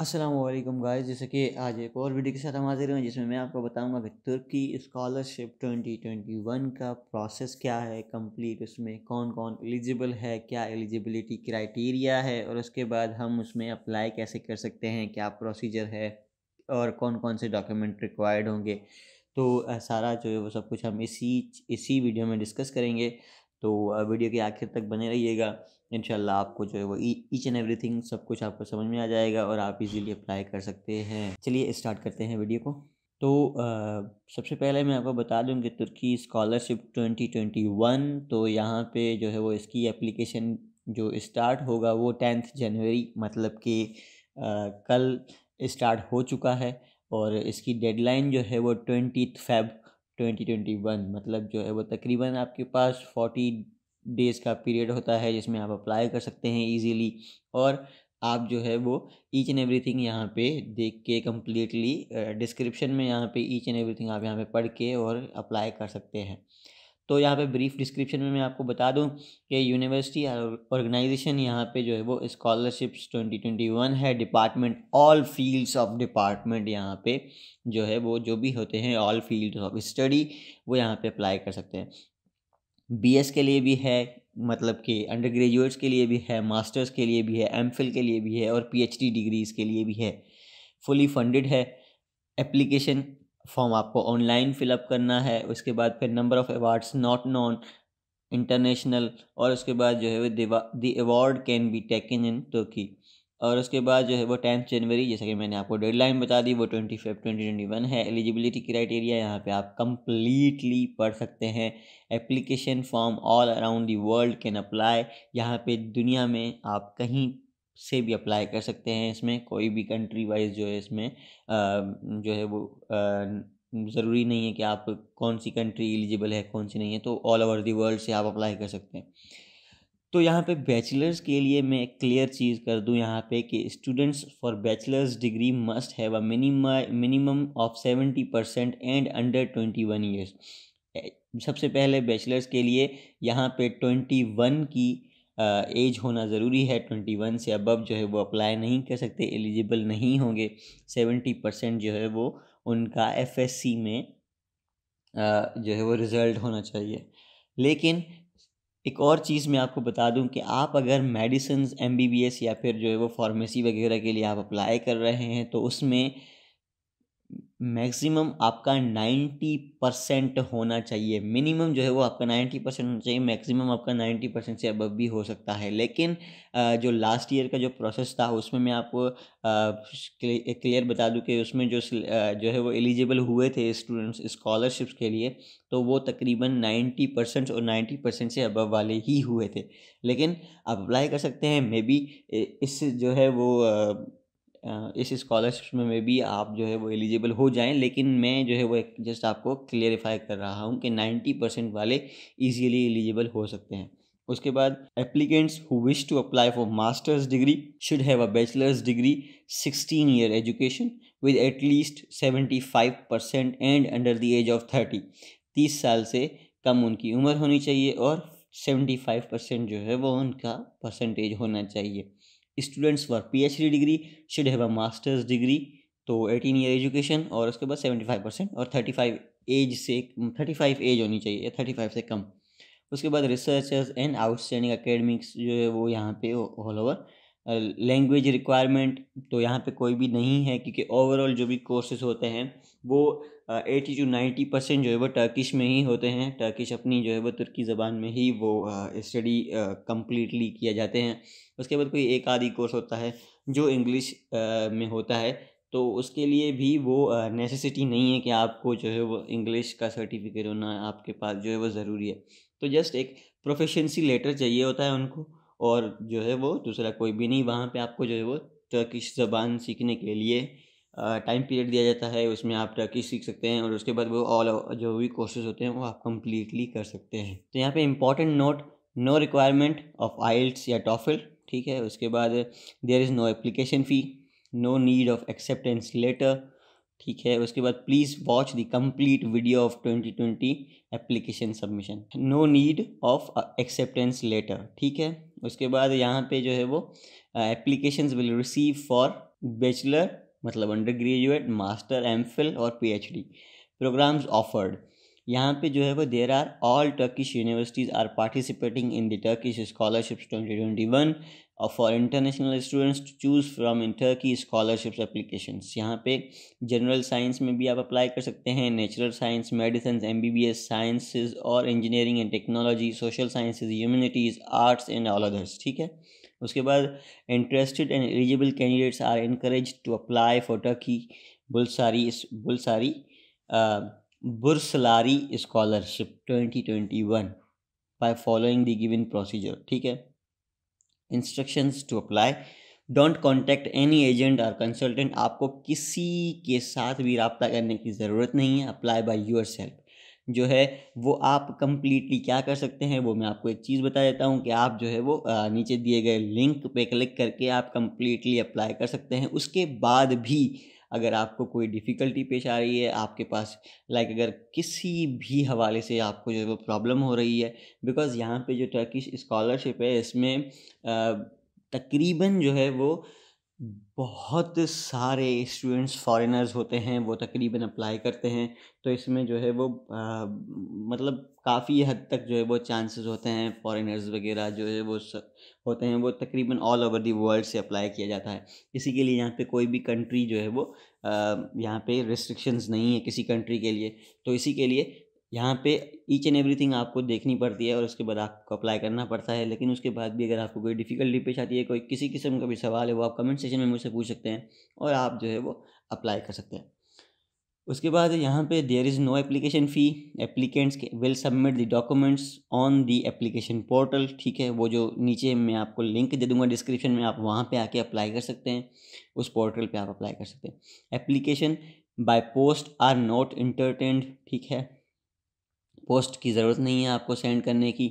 Aslam guys जैसे कि आज एक और वीडियो के साथ हम हाजिर हुए जिसमें मैं आपको बताऊंगा कि तुर्की स्कॉलरशिप 2021 का प्रोसेस क्या है कंप्लीट उसमें कौन कौन एलिजिबल है क्या एलिजिबिलिटी क्राइटेरिया है और उसके बाद हम उसमें अप्लाई कैसे कर सकते हैं क्या प्रोसीजर है और कौन कौन से डॉक्यूमेंट रिक्वायर्ड होंगे तो सारा जो है वो सब कुछ हम इसी इसी वीडियो में डिस्कस करेंगे तो वीडियो के आखिर तक बने रहिएगा इन आपको जो है वो ईच एंड एवरी सब कुछ आपको समझ में आ जाएगा और आप इजीली अप्लाई कर सकते हैं चलिए स्टार्ट करते हैं वीडियो को तो आ, सबसे पहले मैं आपको बता दूं कि तुर्की स्कॉलरशिप 2021 तो यहाँ पे जो है वो इसकी एप्लीकेशन जो स्टार्ट होगा वो टेंथ जनवरी मतलब कि कल स्टार्ट हो चुका है और इसकी डेडलाइन जो है वो ट्वेंटी फेब 2021 मतलब जो है वो तकरीबन आपके पास डेज़ का पीरियड होता है जिसमें आप अप्लाई कर सकते हैं ईजीली और आप जो है वो ईच एंड एवरी थिंग यहाँ पर देख के कम्प्लीटली डिस्क्रिप्शन में यहाँ पर ईच एंड एवरीथिंग आप यहाँ पर पढ़ के और अप्लाई कर सकते हैं तो यहाँ पे ब्रीफ डिस्क्रिप्शन में मैं आपको बता दूँ कि यूनिवर्सिटी ऑर्गेनाइजेशन यहाँ पे जो है वो स्कॉलरशिप्स 2021 है department all fields of department यहाँ पे जो है वो जो भी होते हैं ऑल फील्ड ऑफ स्टडी वो यहाँ पे अप्लाई कर सकते हैं बीएस के लिए भी है मतलब कि अंडर ग्रेजुएट्स के लिए भी है मास्टर्स के लिए भी है एमफिल के लिए भी है और पीएचडी डिग्रीज़ के लिए भी है फुली फंडेड है एप्लीकेशन फॉर्म आपको ऑनलाइन फिलअप करना है उसके बाद फिर number of awards not non international और उसके बाद जो है वो the award can be taken in Turkey और उसके बाद जो है वो टेंथ जनवरी जैसा कि मैंने आपको डेडलाइन बता दी वो twenty five twenty twenty one है एलिजिबिलिटी क्राइटेरिया यहाँ पे आप कम्प्लीटली पढ़ सकते हैं application form all around the world can apply यहाँ पे दुनिया में आप कहीं से भी अप्लाई कर सकते हैं इसमें कोई भी कंट्री वाइज जो है इसमें जो है वो ज़रूरी नहीं है कि आप कौन सी कंट्री एलिजिबल है कौन सी नहीं है तो ऑल ओवर दी वर्ल्ड से आप अप्लाई कर सकते हैं तो यहाँ पे बैचलर्स के लिए मैं एक क्लियर चीज़ कर दूँ यहाँ पे कि students for bachelors degree must have a minimum of seventy percent and under twenty one years सबसे पहले बैचलर्स के लिए यहाँ पे ट्वेंटी वन की एज होना ज़रूरी है ट्वेंटी वन से अबब जो है वो अप्लाई नहीं कर सकते एलिजिबल नहीं होंगे सेवेंटी परसेंट जो है वो उनका एफ में जो है वो रिज़ल्ट होना चाहिए लेकिन एक और चीज़ मैं आपको बता दूं कि आप अगर medicines M B B S या फिर जो है वो फार्मेसी वगैरह के लिए आप अप्लाई कर रहे हैं तो उसमें मैक्सिमम आपका नाइन्टी परसेंट होना चाहिए मिनिमम जो है वो आपका नाइन्टी परसेंट होना चाहिए मैक्सिमम आपका नाइन्टी परसेंट से अबव भी हो सकता है लेकिन जो लास्ट ईयर का जो प्रोसेस था उसमें मैं आपको क्लियर बता दूं कि उसमें जो जो है वो एलिजिबल हुए थे स्टूडेंट्स स्कॉलरशिप्स के लिए तो वो तकरीबन नाइन्टी परसेंट और नाइन्टी परसेंट से अबव वाले ही हुए थे लेकिन आप अप्लाई कर सकते हैं मे बी इस जो है वो इस स्कॉलरशिप में भी आप जो है वो एलिजिबल हो जाएं लेकिन मैं जो है वो जस्ट आपको क्लियरिफाई कर रहा हूँ कि नाइन्टी परसेंट वाले इजीली एलिजिबल हो सकते हैं उसके बाद applicants who wish to apply for masters degree should have a bachelors degree sixteen year education with at least seventy five percent and under the age of thirty तीस साल से कम उनकी उम्र होनी चाहिए और सेवेंटी फाइव परसेंट जो है वो उनका परसेंटेज होना चाहिए students for P H D degree should have a masters degree तो एटीन ईयर एजुकेशन और उसके बाद सेवेंटी फाइव परसेंट और थर्टी फाइव एज से थर्टी फाइव एज होनी चाहिए थर्टी फाइव से कम उसके बाद रिसर्चर्स एंड आउटस्टैंडिंग अकेडमिक्स जो है वो यहाँ पे ऑल ओवर लैंग्वेज रिक्वायरमेंट तो यहाँ पे कोई भी नहीं है क्योंकि ओवरऑल जो भी कोर्सेज होते हैं वो एटी टू नाइन्टी परसेंट जो है वो टर्किश में ही होते हैं टर्किश अपनी जो है वो तुर्की ज़बान में ही वो स्टडी कम्प्लीटली किया जाते हैं उसके बाद कोई एक आदि कोर्स होता है जो इंग्लिश में होता है तो उसके लिए भी वो नेसेसिटी नहीं है कि आपको जो है वो इंग्लिश का सर्टिफिकेट होना आपके पास जो है वो ज़रूरी है तो जस्ट एक प्रोफेशनसी लेटर चाहिए होता है उनको और जो है वो दूसरा कोई भी नहीं वहाँ पे आपको जो है वो टर्किश ज़बान सीखने के लिए टाइम पीरियड दिया जाता है उसमें आप टर्किश सीख सकते हैं और उसके बाद वो ऑल जो भी कोर्सेज होते हैं वो आप कम्प्लीटली कर सकते हैं तो यहाँ पे important note no requirement of IELTS या टॉफिल ठीक है उसके बाद there is no application fee no need of acceptance letter ठीक है उसके बाद please watch the complete video of 2020 application submission no need of acceptance letter ठीक है उसके बाद यहाँ पे जो है वो application will receive for bachelor मतलब अंडर ग्रेजुएट मास्टर एम और पी प्रोग्राम्स ऑफर्ड यहाँ पे जो है वो there are all Turkish universities are participating in the Turkish scholarships one और for international students to choose from inter की scholarships application यहाँ पे जनरल साइंस में भी आप अप्लाई कर सकते हैं natural science medicine M B B S sciences और engineering and technology social sciences humanities arts and all others ठीक है उसके बाद interested and eligible candidates are encouraged to apply for Turkey Burslari Burslari Burslari scholarship twenty twenty one by following the given procedure ठीक है instructions to apply don't contact any agent और consultant आपको किसी के साथ भी रबता करने की ज़रूरत नहीं है अप्लाई बाय योर सेल्फ जो है वो आप कम्प्लीटली क्या कर सकते हैं वो मैं आपको एक चीज़ बता देता हूँ कि आप जो है वो नीचे दिए गए लिंक पे क्लिक करके आप कम्प्लीटली अप्लाई कर सकते हैं उसके बाद भी अगर आपको कोई डिफ़िकल्टी पेश आ रही है आपके पास लाइक अगर किसी भी हवाले से आपको जो है वो प्रॉब्लम हो रही है बिकॉज़ यहाँ पे जो टर्किश स्कॉलरशिप है इसमें तकरीबन जो है वो बहुत सारे स्टूडेंट्स फॉरेनर्स होते हैं वो तकरीबन अप्लाई करते हैं तो इसमें जो है वो मतलब काफ़ी हद तक जो है वो चांसेस होते हैं फॉरेनर्स वगैरह जो है वो सब होते हैं वो तकरीबन ऑल ओवर दी वर्ल्ड से अप्लाई किया जाता है इसी के लिए यहाँ पे कोई भी कंट्री जो है वो यहाँ पे रिस्ट्रिक्शंस नहीं है किसी कंट्री के लिए तो इसी के लिए यहाँ पे ईच एंड एवरीथिंग आपको देखनी पड़ती है और उसके बाद आपको अप्लाई करना पड़ता है लेकिन उसके बाद भी अगर आपको कोई डिफ़िकल्टी पेश आती है कोई किसी किस्म का भी सवाल है वो आप कमेंट सेशन में मुझसे पूछ सकते हैं और आप जो है वो अप्लाई कर सकते हैं उसके बाद यहाँ पे there is no application fee applicants will submit the documents on the application portal ठीक है वो जो नीचे मैं आपको लिंक दे दूंगा डिस्क्रिप्शन में आप वहाँ पे आके अप्लाई कर सकते हैं उस पोर्टल पे आप अप्लाई कर सकते हैं application by post are not entertained ठीक है पोस्ट की ज़रूरत नहीं है आपको सेंड करने की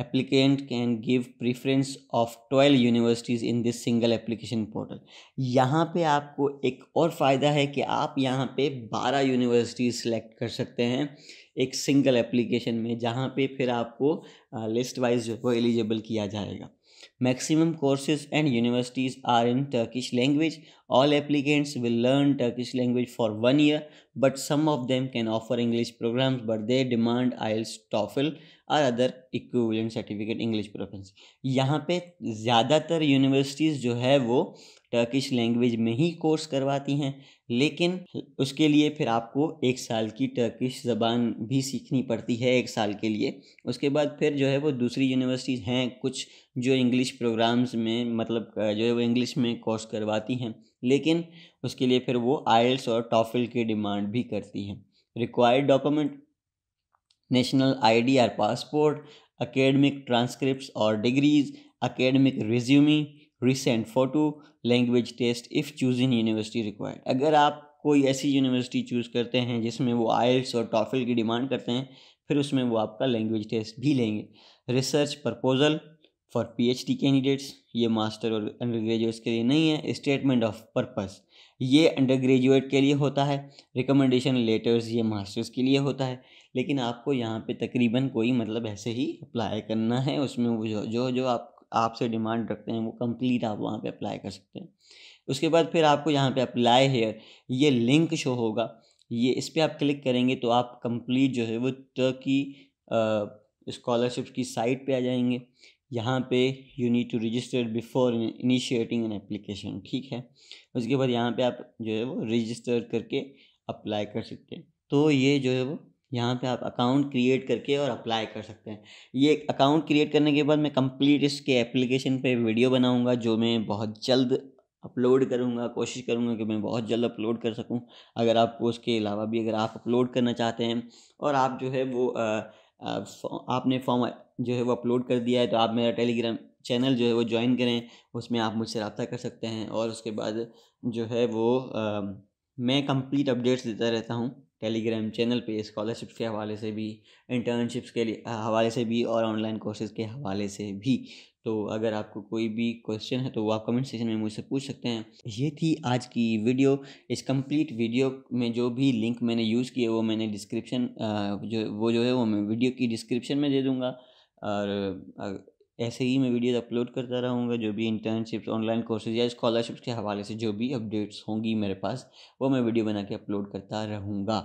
applicant can give preference of twelve universities in this single application portal यहाँ पे आपको एक और फ़ायदा है कि आप यहाँ पे बारह यूनिवर्सिटीज़ सेलेक्ट कर सकते हैं एक सिंगल एप्लीकेशन में जहाँ पे फिर आपको लिस्ट वाइज जो है एलिजिबल किया जाएगा maximum courses and universities are in Turkish language All applicants will learn Turkish language for one year, but some of them can offer English programs, but they demand IELTS, TOEFL और other equivalent certificate English proficiency यहाँ पे ज़्यादातर universities जो है वो Turkish language में ही course करवाती हैं लेकिन उसके लिए फिर आपको एक साल की टर्किश ज़बान भी सीखनी पड़ती है एक साल के लिए उसके बाद फिर जो है वो दूसरी यूनिवर्सिटीज़ हैं कुछ जो इंग्लिश प्रोग्राम्स में मतलब जो है वो इंग्लिश में कोर्स करवाती हैं लेकिन उसके लिए फिर वो आइल्स और टॉफिल की डिमांड भी करती हैं रिक्वायर्ड डॉक्यूमेंट नेशनल आईडी और पासपोर्ट अकेडमिक ट्रांसक्रिप्ट और degrees academic resume recent photo language test if choosing university required अगर आप कोई ऐसी यूनिवर्सिटी चूज़ करते हैं जिसमें वो आइल्स और टॉफिल की डिमांड करते हैं फिर उसमें वो आपका लैंग्वेज टेस्ट भी लेंगे research proposal for PhD candidates ये मास्टर और अंडर ग्रेजुएट्स के लिए नहीं है स्टेटमेंट ऑफ पर्पस ये अंडर ग्रेजुएट के लिए होता है रिकमेंडेशन लेटर्स ये मास्टर्स के लिए होता है लेकिन आपको यहाँ पे तकरीबन कोई मतलब ऐसे ही अप्लाई करना है उसमें वो जो जो, जो आप आपसे डिमांड रखते हैं वो कंप्लीट आप वहाँ पे अप्लाई कर सकते हैं उसके बाद फिर आपको यहाँ पे अप्लाई हेयर ये लिंक शो होगा ये इस पर आप क्लिक करेंगे तो आप कंप्लीट जो है वो की स्कॉलरशिप की साइट पे आ जाएंगे यहाँ पे you need to register before initiating an application ठीक है उसके बाद यहाँ पे आप जो है वो रजिस्टर करके अप्लाई कर सकते हैं तो ये जो है वो यहाँ पे आप अकाउंट क्रिएट करके और अप्लाई कर सकते हैं ये अकाउंट क्रिएट करने के बाद मैं कंप्लीट इसके एप्लीकेशन पे वीडियो बनाऊंगा जो मैं बहुत जल्द अपलोड करूँगा कोशिश करूँगा कि मैं बहुत जल्द अपलोड कर सकूँ अगर आपको उसके अलावा भी अगर आप अपलोड करना चाहते हैं और आप जो है वो आ, आपने फॉर्म जो है वो अपलोड कर दिया है तो आप मेरा टेलीग्राम चैनल जो है वो ज्वाइन करें उसमें आप मुझसे रबता कर सकते हैं और उसके बाद जो है वो आ, मैं कंप्लीट अपडेट्स देता रहता हूँ टेलीग्राम चैनल पे स्कॉलरशिप्स के हवाले से भी इंटर्नशिप्स के हवाले से भी और ऑनलाइन कोर्सेज़ के हवाले से भी तो अगर आपको कोई भी क्वेश्चन है तो वो आप कमेंट सेक्शन में मुझसे पूछ सकते हैं ये थी आज की वीडियो इस कंप्लीट वीडियो में जो भी लिंक मैंने यूज़ किए वो मैंने डिस्क्रिप्शन जो वो जो है वो मैं वीडियो की डिस्क्रिप्शन में दे दूँगा और ऐसे ही मैं वीडियोज़ अपलोड करता रहूँगा जो भी इंटर्नशिप्स ऑनलाइन कोर्सेज या स्कॉलरशिप्स के हवाले से जो भी अपडेट्स होंगी मेरे पास वो मैं वीडियो बना के अपलोड करता रहूँगा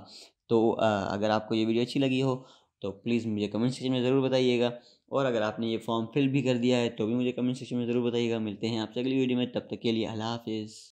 तो अगर आपको ये वीडियो अच्छी लगी हो तो प्लीज़ मुझे कमेंट सेक्शन में ज़रूर बताइएगा और अगर आपने ये फॉर्म फिल भी कर दिया है तो भी मुझे कमेंट सेक्शन में ज़रूर बताइएगा मिलते हैं आपसे अगली वीडियो में तब तक के लिए अला हाफिज़